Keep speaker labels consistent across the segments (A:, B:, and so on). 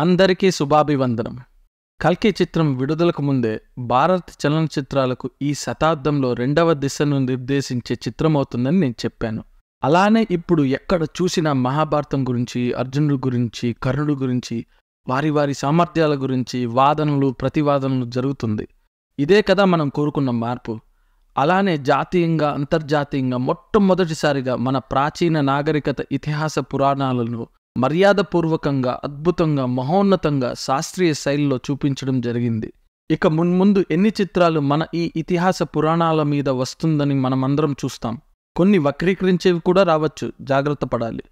A: అందరికీ శుభాభివందనం కల్కి చిత్రం విడుదలకు ముందే భారత్ చలనచిత్రాలకు ఈ శతాబ్దంలో రెండవ దిశను నిర్దేశించే చిత్రం అవుతుందని నేను చెప్పాను అలానే ఇప్పుడు ఎక్కడ చూసినా మహాభారతం గురించి అర్జునుడి గురించి కర్ణుడు గురించి వారి వారి సామర్థ్యాల గురించి వాదనలు ప్రతివాదనలు జరుగుతుంది ఇదే కదా మనం కోరుకున్న మార్పు అలానే జాతీయంగా అంతర్జాతీయంగా మొట్టమొదటిసారిగా మన ప్రాచీన నాగరికత ఇతిహాస పురాణాలను మర్యాదపూర్వకంగా అద్భుతంగా మహోన్నతంగా శాస్త్రీయ శైలిలో చూపించడం జరిగింది ఇక మున్ముందు ఎన్ని చిత్రాలు మన ఈ ఇతిహాస పురాణాల మీద వస్తుందని మనమందరం చూస్తాం కొన్ని వక్రీకరించేవి కూడా రావచ్చు జాగ్రత్త పడాలి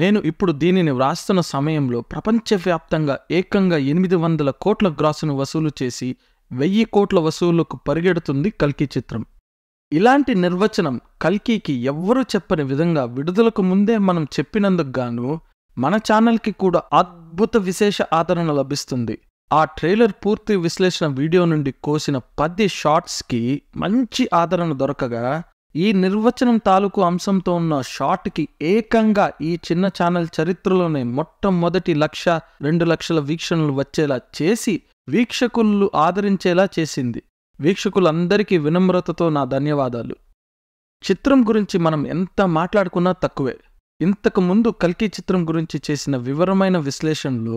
A: నేను ఇప్పుడు దీనిని వ్రాస్తున్న సమయంలో ప్రపంచవ్యాప్తంగా ఏకంగా ఎనిమిది వందల కోట్ల గ్రాసును వసూలు చేసి వెయ్యి కోట్ల వసూళ్లకు పరిగెడుతుంది కల్కి చిత్రం ఇలాంటి నిర్వచనం కల్కీకి ఎవ్వరూ చెప్పని విధంగా విడుదలకు ముందే మనం చెప్పినందుకు గాను మన ఛానల్కి కూడా అద్భుత విశేష ఆదరణ లభిస్తుంది ఆ ట్రైలర్ పూర్తి విశ్లేషణ వీడియో నుండి కోసిన పది షార్ట్స్కి మంచి ఆదరణ దొరకగా ఈ నిర్వచనం తాలూకు అంశంతో ఉన్న షార్ట్కి ఏకంగా ఈ చిన్న ఛానల్ చరిత్రలోనే మొట్టమొదటి లక్ష రెండు లక్షల వీక్షణలు వచ్చేలా చేసి వీక్షకులు ఆదరించేలా చేసింది వీక్షకులందరికీ వినమ్రతతో నా ధన్యవాదాలు చిత్రం గురించి మనం ఎంత మాట్లాడుకున్నా తక్కువే ఇంతకుముందు కల్కి చిత్రం గురించి చేసిన వివరమైన విశ్లేషణలో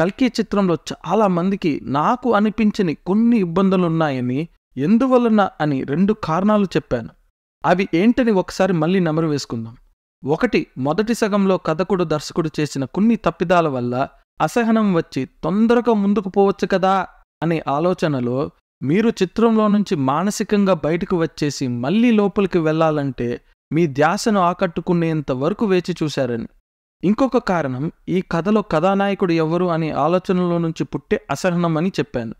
A: కల్కి చిత్రంలో చాలా మందికి నాకు అనిపించని కొన్ని ఇబ్బందులున్నాయని ఎందువలన అని రెండు కారణాలు చెప్పాను అవి ఏంటని ఒకసారి మళ్ళీ నెమరు వేసుకుందాం ఒకటి మొదటి సగంలో కథకుడు దర్శకుడు చేసిన కొన్ని తప్పిదాల వల్ల అసహనం వచ్చి తొందరగా ముందుకు పోవచ్చు కదా అనే ఆలోచనలో మీరు చిత్రంలో నుంచి మానసికంగా బయటకు వచ్చేసి మళ్ళీ లోపలికి వెళ్ళాలంటే మీ ధ్యాసను ఆకట్టుకునేంత వరకు వేచి చూశారని ఇంకొక కారణం ఈ కథలో కథానాయకుడు ఎవరు అనే ఆలోచనలో నుంచి పుట్టే అసహనం అని చెప్పాను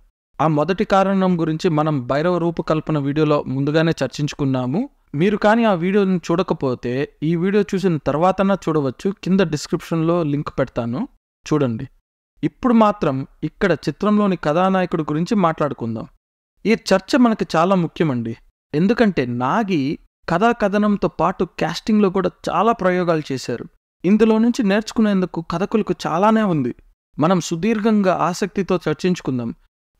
A: ఆ మొదటి కారణం గురించి మనం భైరవ రూపకల్పన వీడియోలో ముందుగానే చర్చించుకున్నాము మీరు కానీ ఆ వీడియోని చూడకపోతే ఈ వీడియో చూసిన తర్వాతనా చూడవచ్చు కింద డిస్క్రిప్షన్లో లింక్ పెడతాను చూడండి ఇప్పుడు మాత్రం ఇక్కడ చిత్రంలోని కథానాయకుడి గురించి మాట్లాడుకుందాం ఈ చర్చ మనకు చాలా ముఖ్యమండి ఎందుకంటే నాగి కథా కథనంతో పాటు క్యాస్టింగ్లో కూడా చాలా ప్రయోగాలు చేశారు ఇందులో నుంచి నేర్చుకునేందుకు కథకులకు చాలానే ఉంది మనం సుదీర్ఘంగా ఆసక్తితో చర్చించుకుందాం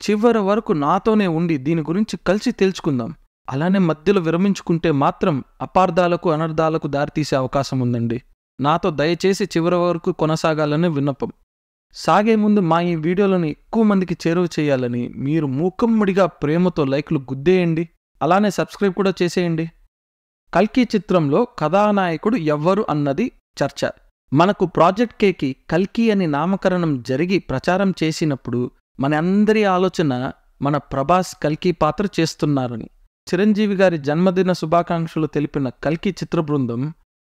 A: చివరి వరకు నాతోనే ఉండి దీని గురించి కలిసి తెలుసుకుందాం అలానే మధ్యలో విరమించుకుంటే మాత్రం అపార్థాలకు అనర్థాలకు దారితీసే అవకాశం ఉందండి నాతో దయచేసి చివరి వరకు కొనసాగాలని విన్నపం సాగే ముందు మా ఈ వీడియోలను ఎక్కువ మందికి చేరువ చేయాలని మీరు మూకమ్మడిగా ప్రేమతో లైక్లు గుద్దేయండి అలానే సబ్స్క్రైబ్ కూడా చేసేయండి కల్కి చిత్రంలో కథానాయకుడు ఎవ్వరు అన్నది చర్చ మనకు ప్రాజెక్ట్ కేకి కల్కి అని నామకరణం జరిగి ప్రచారం చేసినప్పుడు మన అందరి ఆలోచన మన ప్రభాస్ కల్కి పాత్ర చేస్తున్నారని చిరంజీవి గారి జన్మదిన శుభాకాంక్షలు తెలిపిన కల్కి చిత్ర బృందం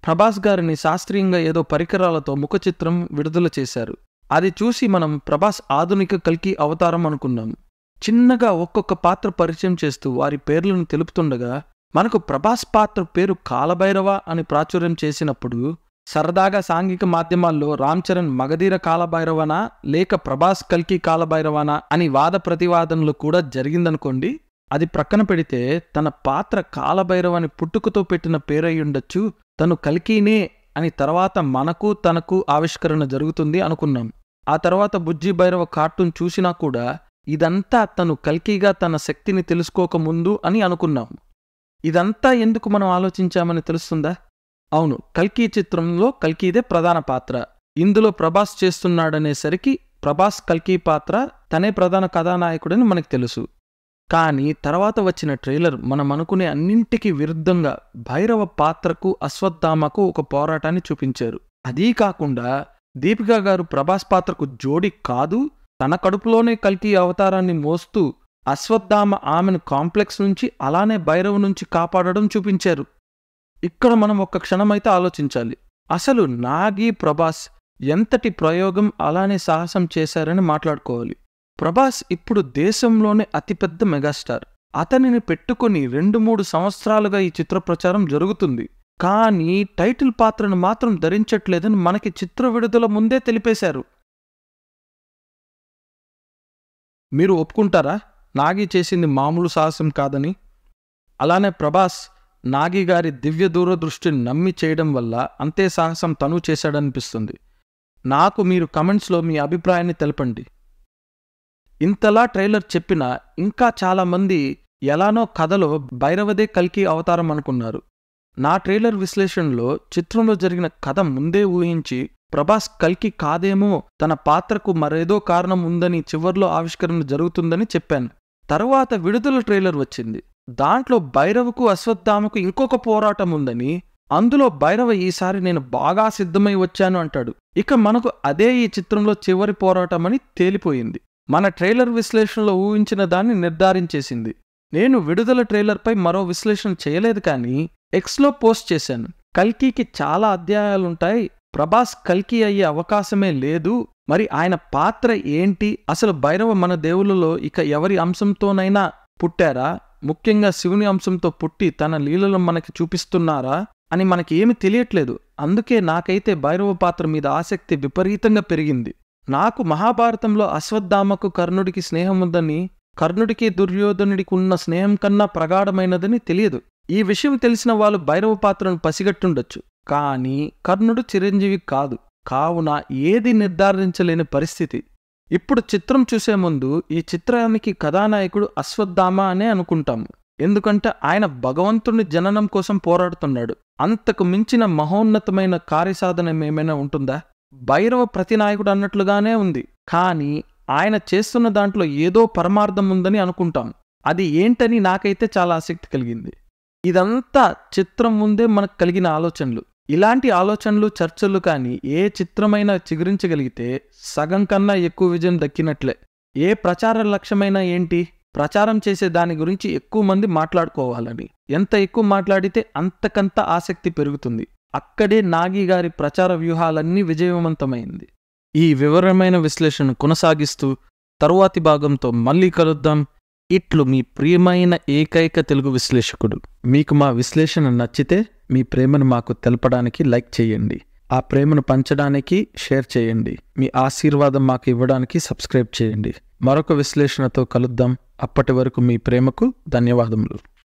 A: ప్రభాస్ గారిని శాస్త్రీయంగా ఏదో పరికరాలతో ముఖ చిత్రం విడుదల చేశారు అది చూసి మనం ప్రభాస్ ఆధునిక కల్కి అవతారం అనుకున్నాం చిన్నగా ఒక్కొక్క పాత్ర పరిచయం చేస్తూ వారి పేర్లను తెలుపుతుండగా మనకు ప్రభాస్ పాత్ర పేరు కాలభైరవ అని ప్రాచుర్యం చేసినప్పుడు సరదాగా సాంఘిక మాధ్యమాల్లో రామ్ చరణ్ మగధీర కాలభైరవనా లేక ప్రభాస్ కల్కి కాలభైరవనా అని వాద ప్రతివాదనలు కూడా జరిగిందనుకోండి అది ప్రక్కన పెడితే తన పాత్ర కాలభైరవని పుట్టుకతో పెట్టిన పేరై ఉండొచ్చు తను కల్కీనే అని తర్వాత మనకు తనకు ఆవిష్కరణ జరుగుతుంది అనుకున్నాం ఆ తర్వాత బుజ్జి భైరవ కార్టూన్ చూసినా కూడా ఇదంతా తను కల్కీగా తన శక్తిని తెలుసుకోకముందు అని అనుకున్నాం ఇదంతా ఎందుకు మనం ఆలోచించామని తెలుస్తుందా అవును కల్కీ చిత్రంలో కల్కీదే ప్రధాన పాత్ర ఇందులో ప్రభాస్ చేస్తున్నాడనేసరికి ప్రభాస్ కల్కీ పాత్ర తనే ప్రధాన కథానాయకుడని మనకు తెలుసు కానీ తర్వాత వచ్చిన ట్రైలర్ మనం అనుకునే అన్నింటికి విరుద్ధంగా భైరవ పాత్రకు అశ్వత్థామకు ఒక పోరాటాన్ని చూపించారు అదీ కాకుండా దీపికా గారు ప్రభాస్ పాత్రకు జోడి కాదు తన కడుపులోనే కల్కీ అవతారాన్ని మోస్తూ అశ్వత్థామ ఆమెను కాంప్లెక్స్ నుంచి అలానే భైరవ్ నుంచి కాపాడడం చూపించారు ఇక్కడ మనం ఒక్క క్షణమైతే ఆలోచించాలి అసలు నాగి ప్రభాస్ ఎంతటి ప్రయోగం అలానే సాహసం చేశారని మాట్లాడుకోవాలి ప్రభాస్ ఇప్పుడు దేశంలోనే అతిపెద్ద మెగాస్టార్ అతనిని పెట్టుకుని రెండు మూడు సంవత్సరాలుగా ఈ చిత్ర ప్రచారం జరుగుతుంది కానీ టైటిల్ పాత్రను మాత్రం ధరించట్లేదని మనకి చిత్ర విడుదల ముందే తెలిపేశారు మీరు ఒప్పుకుంటారా నాగి చేసింది మామూలు సాహసం కాదని అలానే ప్రభాస్ నాగి గారి దివ్య దూరదృష్టిని నమ్మి చేయడం వల్ల అంతే సాహసం తను చేశాడనిపిస్తుంది నాకు మీరు కమెంట్స్లో మీ అభిప్రాయాన్ని తెలపండి ఇంతలా ట్రైలర్ చెప్పినా ఇంకా చాలామంది ఎలానో కథలో భైరవదే కల్కి అవతారం అనుకున్నారు నా ట్రైలర్ విశ్లేషణలో చిత్రంలో జరిగిన కథ ముందే ఊహించి ప్రభాస్ కల్కి కాదేమో తన పాత్రకు మరేదో కారణం ఉందని చివర్లో ఆవిష్కరణ జరుగుతుందని చెప్పాను తరువాత విడుదల ట్రైలర్ వచ్చింది దాంట్లో భైరవకు అశ్వత్థామకు ఇంకొక పోరాటం ఉందని అందులో భైరవ ఈసారి నేను బాగా సిద్ధమై వచ్చాను అంటాడు ఇక మనకు అదే ఈ చిత్రంలో చివరి పోరాటం అని తేలిపోయింది మన ట్రైలర్ విశ్లేషణలో ఊహించిన దాన్ని నిర్ధారించేసింది నేను విడుదల ట్రైలర్పై మరో విశ్లేషణ చేయలేదు కానీ ఎక్స్లో పోస్ట్ చేశాను కల్కీకి చాలా అధ్యాయాలుంటాయి ప్రభాస్ కల్కి అయ్యే అవకాశమే లేదు మరి ఆయన పాత్ర ఏంటి అసలు భైరవ మన దేవులలో ఇక ఎవరి అంశంతోనైనా పుట్టారా ముఖ్యంగా శివుని అంశంతో పుట్టి తన లీలలో మనకి చూపిస్తున్నారా అని మనకి ఏమి తెలియట్లేదు అందుకే నాకైతే భైరవ పాత్ర మీద ఆసక్తి విపరీతంగా పెరిగింది నాకు మహాభారతంలో అశ్వత్థామకు కర్ణుడికి స్నేహం ఉందని కర్ణుడికి దుర్యోధనుడికి ఉన్న స్నేహం కన్నా ప్రగాఢమైనదని తెలియదు ఈ విషయం తెలిసిన వాళ్ళు భైరవ పాత్రను పసిగట్టుండొచ్చు కానీ కర్ణుడు చిరంజీవి కాదు కావున ఏది నిర్ధారించలేని పరిస్థితి ఇప్పుడు చిత్రం చూసే ముందు ఈ చిత్రానికి కథానాయకుడు అశ్వత్థామ అనే అనుకుంటాము ఎందుకంటే ఆయన భగవంతుని జననం కోసం పోరాడుతున్నాడు అంతకు మించిన మహోన్నతమైన కార్యసాధనం ఏమైనా ఉంటుందా భైరవ ప్రతినాయకుడు అన్నట్లుగానే ఉంది కానీ ఆయన చేస్తున్న దాంట్లో ఏదో పరమార్థం ఉందని అనుకుంటాం అది ఏంటని నాకైతే చాలా ఆసక్తి కలిగింది ఇదంతా చిత్రం ముందే మనకు కలిగిన ఆలోచనలు ఇలాంటి ఆలోచనలు చర్చలు కానీ ఏ చిత్రమైనా చిగురించగలిగితే సగం కన్నా ఎక్కువ విజయం దక్కినట్లే ఏ ప్రచార లక్ష్యమైనా ఏంటి ప్రచారం చేసే దాని గురించి ఎక్కువ మంది మాట్లాడుకోవాలని ఎంత ఎక్కువ మాట్లాడితే అంతకంత ఆసక్తి పెరుగుతుంది అక్కడే నాగి గారి ప్రచార వ్యూహాలన్నీ విజయవంతమైంది ఈ వివరమైన విశ్లేషణ కొనసాగిస్తూ తరువాతి భాగంతో మళ్ళీ కలుద్దాం ఇట్లు మీ ప్రియమైన ఏకైక తెలుగు విశ్లేషకుడు మీకు మా విశ్లేషణ నచ్చితే మీ ప్రేమను మాకు తెలపడానికి లైక్ చేయండి ఆ ప్రేమను పంచడానికి షేర్ చేయండి మీ ఆశీర్వాదం మాకు ఇవ్వడానికి సబ్స్క్రైబ్ చేయండి మరొక విశ్లేషణతో కలుద్దాం అప్పటి వరకు మీ ప్రేమకు ధన్యవాదములు